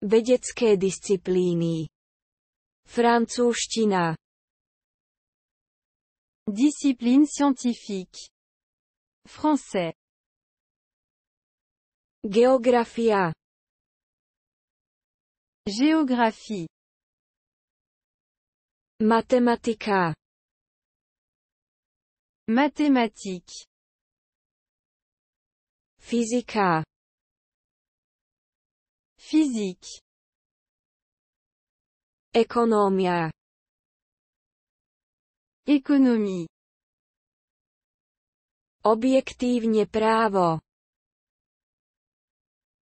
Vedecké disciplíny. Francouzština. Discipline scientifique. Français. Géographie Géographie. Mathematica Mathématiques. Physica. Fizik. Ekonomia. Ekonomi. Objektívne právo.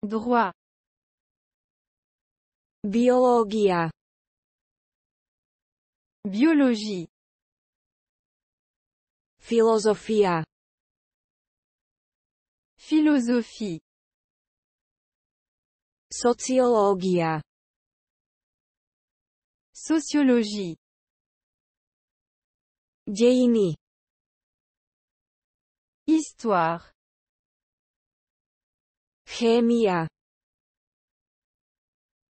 Droit. Biológia. Biologie. Filozofia. Filozofie. Sociologia. Sociologie. génie, Histoire. Chemia.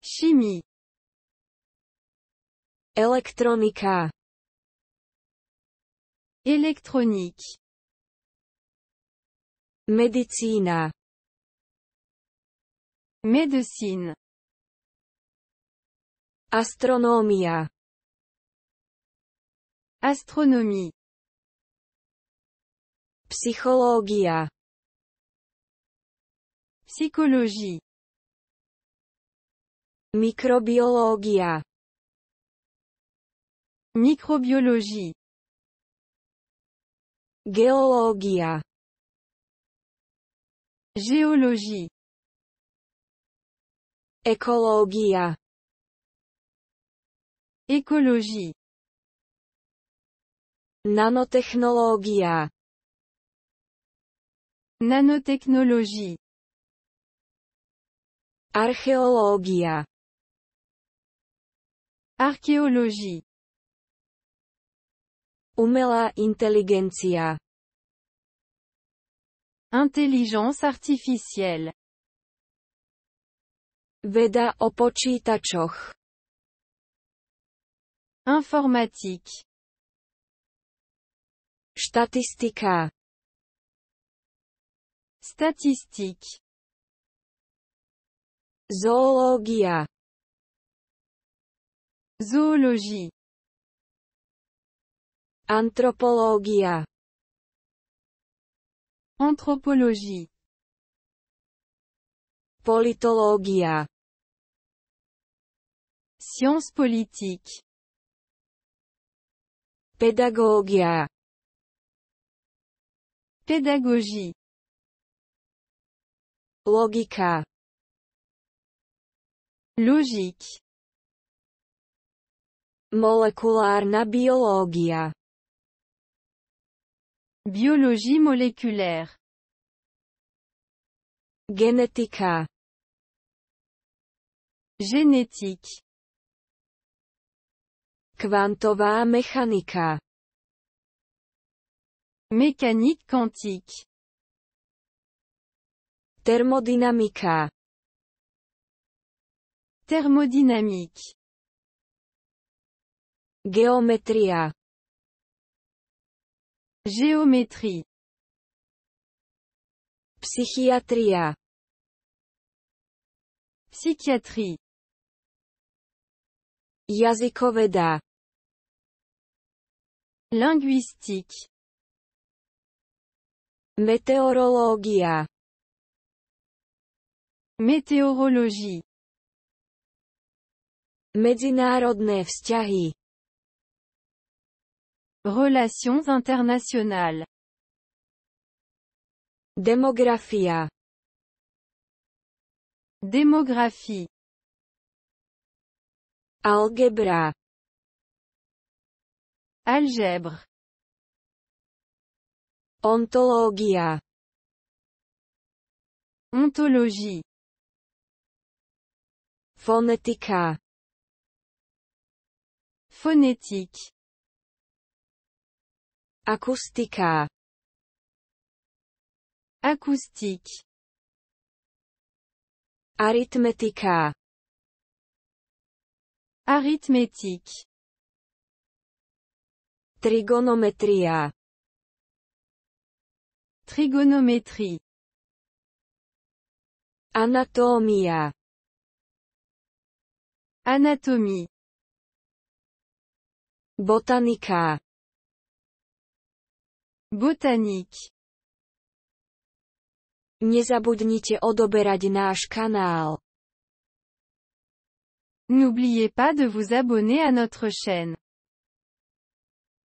Chimie. Elektronika. Électronique. medicina. Médecine. Astronomia. Astronomie. Psychologia. Psychologie. Microbiologia. Microbiologie. Géologia. Géologie. Ekologia. Écologie. Nanotechnologia. Nanotechnologie. Archéologia. Archéologie. humela Intelligentia Intelligence artificielle. Veda o počítačoch. Informatique. Statistika. Statistique. Zoologia. Zoologie. Anthropologia. Anthropologie. Politologia. Sciences politiques. Pédagogia. Pédagogie. Logica. Logique. na biologia. Biologie moléculaire. Genetika. Génétique. Kvantová mechanika. Mécanique quantique. Thermodynamica. Thermodynamique. Géométrie Géométrie. Psychiatria Psychiatrie. Yazikoveda Linguistique. Météorologia. Météorologie. Medzinárodné vzťahy. Relations internationales. Demografia. Démographie. Algebra. Algèbre. Ontologia. Ontologie. Phonétique. Phonétique. Acoustica. Acoustique. Arithmétique. Arithmétique. Trigonometria. Trigonométrie. Anatomia. Anatomie. Botanica. Botanique. N'oubliez pas de vous abonner à notre chaîne.